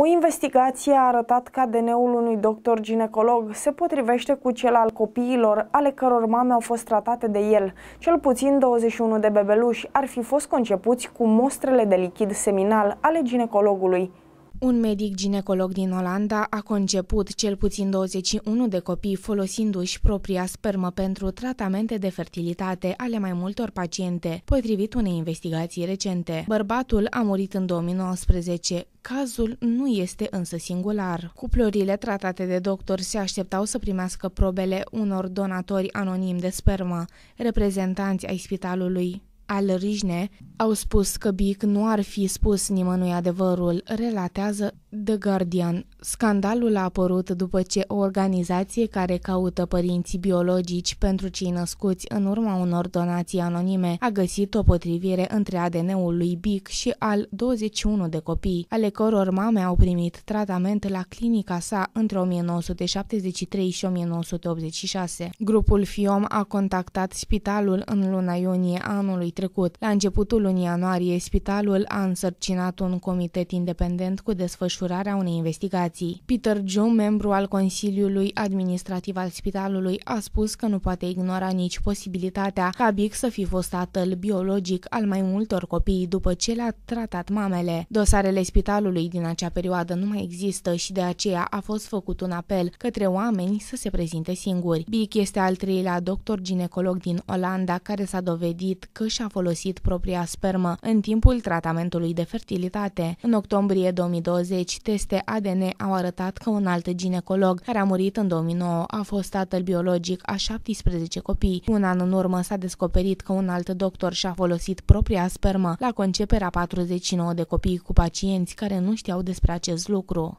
O investigație a arătat că ADN-ul unui doctor ginecolog se potrivește cu cel al copiilor, ale căror mame au fost tratate de el. Cel puțin 21 de bebeluși ar fi fost concepuți cu mostrele de lichid seminal ale ginecologului. Un medic ginecolog din Olanda a conceput cel puțin 21 de copii folosindu-și propria spermă pentru tratamente de fertilitate ale mai multor paciente, potrivit unei investigații recente. Bărbatul a murit în 2019. Cazul nu este însă singular. Cuplurile tratate de doctor se așteptau să primească probele unor donatori anonimi de spermă, reprezentanți ai spitalului al Rijne au spus că Bic nu ar fi spus nimănui adevărul, relatează The Guardian. Scandalul a apărut după ce o organizație care caută părinții biologici pentru cei născuți în urma unor donații anonime a găsit o potrivire între ADN-ul lui Bic și al 21 de copii, ale căror mame au primit tratament la clinica sa între 1973 și 1986. Grupul FIOM a contactat spitalul în luna iunie anului trecut. La începutul lunii ianuarie, spitalul a însărcinat un comitet independent cu desfășurare desfășurarea unei investigații. Peter Ju, membru al Consiliului Administrativ al Spitalului, a spus că nu poate ignora nici posibilitatea ca Big să fi fost tatăl biologic al mai multor copii după ce le-a tratat mamele. Dosarele spitalului din acea perioadă nu mai există și de aceea a fost făcut un apel către oameni să se prezinte singuri. Big este al treilea doctor ginecolog din Olanda care s-a dovedit că și-a folosit propria spermă în timpul tratamentului de fertilitate. În octombrie 2020, 20 deci, teste ADN au arătat că un alt ginecolog care a murit în 2009 a fost tatăl biologic a 17 copii. Un an în urmă s-a descoperit că un alt doctor și-a folosit propria spermă la conceperea 49 de copii cu pacienți care nu știau despre acest lucru.